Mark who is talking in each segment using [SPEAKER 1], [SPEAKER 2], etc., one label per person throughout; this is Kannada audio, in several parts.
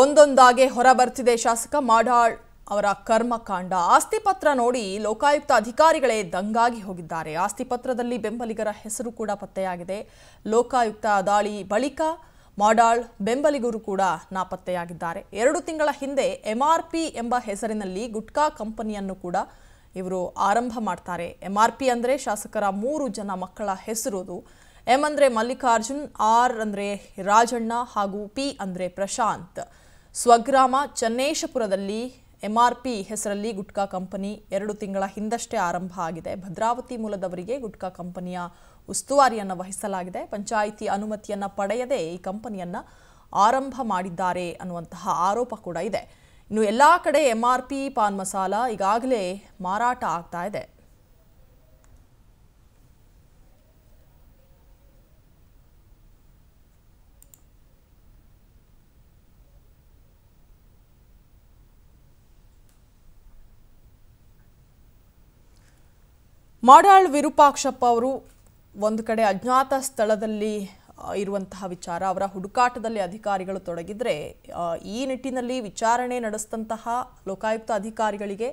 [SPEAKER 1] ಒಂದೊಂದಾಗೆ ಹೊರಬರ್ತಿದೆ ಶಾಸಕ ಮಾಡಾಳ್ ಅವರ ಕರ್ಮಕಾಂಡ ಆಸ್ತಿ ಪತ್ರ ನೋಡಿ ಲೋಕಾಯುಕ್ತ ಅಧಿಕಾರಿಗಳೇ ದಂಗಾಗಿ ಹೋಗಿದ್ದಾರೆ ಆಸ್ತಿ ಪತ್ರದಲ್ಲಿ ಬೆಂಬಲಿಗರ ಹೆಸರು ಕೂಡ ಪತ್ತೆಯಾಗಿದೆ ಲೋಕಾಯುಕ್ತ ದಾಳಿ ಬಳಿಕ ಮಾಡಾಳ್ ಬೆಂಬಲಿಗರು ಕೂಡ ನಾಪತ್ತೆಯಾಗಿದ್ದಾರೆ ಎರಡು ತಿಂಗಳ ಹಿಂದೆ ಎಂಆರ್ಪಿ ಎಂಬ ಹೆಸರಿನಲ್ಲಿ ಗುಟ್ಕಾ ಕಂಪನಿಯನ್ನು ಕೂಡ ಇವರು ಆರಂಭ ಮಾಡ್ತಾರೆ ಎಂಆರ್ಪಿ ಅಂದರೆ ಶಾಸಕರ ಮೂರು ಜನ ಮಕ್ಕಳ ಹೆಸರು ಎಂ ಅಂದರೆ ಮಲ್ಲಿಕಾರ್ಜುನ್ ಆರ್ ಅಂದರೆ ರಾಜಣ್ಣ ಹಾಗೂ ಪಿ ಅಂದರೆ ಪ್ರಶಾಂತ್ ಸ್ವಗ್ರಾಮ ಚನ್ನೇಶಪುರದಲ್ಲಿ ಎಂಆರ್ಪಿ ಹೆಸರಲ್ಲಿ ಗುಟ್ಕಾ ಕಂಪನಿ ಎರಡು ತಿಂಗಳ ಹಿಂದಷ್ಟೇ ಆರಂಭ ಆಗಿದೆ ಭದ್ರಾವತಿ ಮೂಲದವರಿಗೆ ಗುಟ್ಕಾ ಕಂಪನಿಯ ಉಸ್ತುವಾರಿಯನ್ನು ವಹಿಸಲಾಗಿದೆ ಪಂಚಾಯಿತಿ ಅನುಮತಿಯನ್ನು ಪಡೆಯದೇ ಈ ಕಂಪನಿಯನ್ನು ಆರಂಭ ಮಾಡಿದ್ದಾರೆ ಅನ್ನುವಂತಹ ಆರೋಪ ಕೂಡ ಇದೆ ಇನ್ನು ಎಲ್ಲ ಕಡೆ ಎಂಆರ್ಪಿ ಪಾನ್ ಮಸಾಲ ಈಗಾಗಲೇ ಮಾರಾಟ ಆಗ್ತಾ ಇದೆ ಮಾಡಾಳ್ ವಿರೂಪಾಕ್ಷಪ್ಪ ಅವರು ಒಂದು ಕಡೆ ಅಜ್ಞಾತ ಸ್ಥಳದಲ್ಲಿ ಇರುವಂತಹ ವಿಚಾರ ಅವರ ಹುಡುಕಾಟದಲ್ಲಿ ಅಧಿಕಾರಿಗಳು ತೊಡಗಿದರೆ ಈ ನಿಟ್ಟಿನಲ್ಲಿ ವಿಚಾರಣೆ ನಡೆಸಿದಂತಹ ಲೋಕಾಯುಕ್ತ ಅಧಿಕಾರಿಗಳಿಗೆ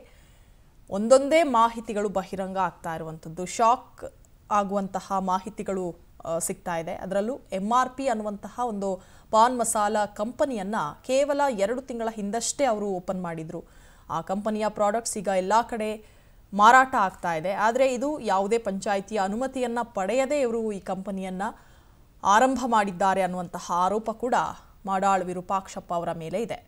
[SPEAKER 1] ಒಂದೊಂದೇ ಮಾಹಿತಿಗಳು ಬಹಿರಂಗ ಆಗ್ತಾ ಇರುವಂಥದ್ದು ಶಾಕ್ ಆಗುವಂತಹ ಮಾಹಿತಿಗಳು ಸಿಗ್ತಾ ಇದೆ ಅದರಲ್ಲೂ ಎಮ್ ಆರ್ ಪಿ ಅನ್ನುವಂತಹ ಒಂದು ಪಾನ್ ಮಸಾಲ ಕಂಪನಿಯನ್ನು ಕೇವಲ ಎರಡು ತಿಂಗಳ ಹಿಂದಷ್ಟೇ ಅವರು ಓಪನ್ ಮಾಡಿದರು ಆ ಕಂಪನಿಯ ಪ್ರಾಡಕ್ಟ್ಸ್ ಈಗ ಎಲ್ಲ ಕಡೆ ಮಾರಾಟ ಆಗ್ತಾ ಇದೆ ಆದರೆ ಇದು ಯಾವುದೇ ಪಂಚಾಯಿತಿಯ ಅನುಮತಿಯನ್ನು ಪಡೆಯದೇ ಇವರು ಈ ಕಂಪನಿಯನ್ನು ಆರಂಭ ಮಾಡಿದ್ದಾರೆ ಅನ್ನುವಂತಹ ಆರೋಪ ಕೂಡ ಮಾಡಾಳ್ ವಿರೂಪಾಕ್ಷಪ್ಪ ಅವರ ಮೇಲೆ ಇದೆ